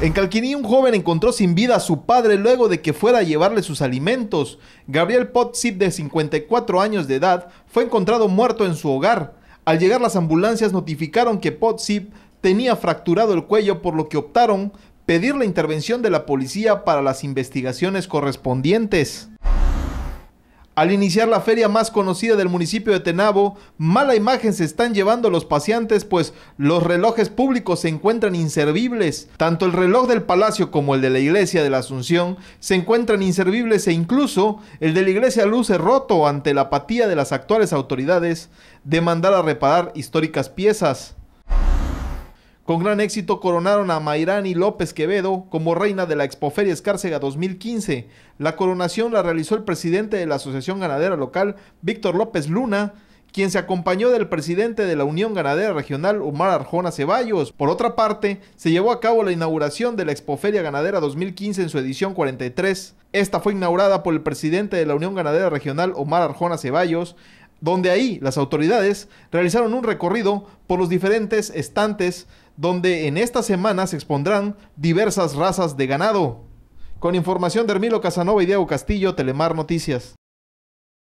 En Calquiní un joven encontró sin vida a su padre luego de que fuera a llevarle sus alimentos. Gabriel Potzip, de 54 años de edad, fue encontrado muerto en su hogar. Al llegar las ambulancias notificaron que Potzip tenía fracturado el cuello por lo que optaron pedir la intervención de la policía para las investigaciones correspondientes. Al iniciar la feria más conocida del municipio de Tenabo, mala imagen se están llevando los paseantes, pues los relojes públicos se encuentran inservibles. Tanto el reloj del palacio como el de la iglesia de la Asunción se encuentran inservibles e incluso el de la iglesia luce roto ante la apatía de las actuales autoridades de mandar a reparar históricas piezas. Con gran éxito coronaron a Mairani López Quevedo como reina de la Expoferia Escárcega 2015. La coronación la realizó el presidente de la Asociación Ganadera Local, Víctor López Luna, quien se acompañó del presidente de la Unión Ganadera Regional, Omar Arjona Ceballos. Por otra parte, se llevó a cabo la inauguración de la Expoferia Ganadera 2015 en su edición 43. Esta fue inaugurada por el presidente de la Unión Ganadera Regional, Omar Arjona Ceballos, donde ahí las autoridades realizaron un recorrido por los diferentes estantes donde en esta semana se expondrán diversas razas de ganado. Con información de Hermilo Casanova y Diego Castillo, Telemar Noticias.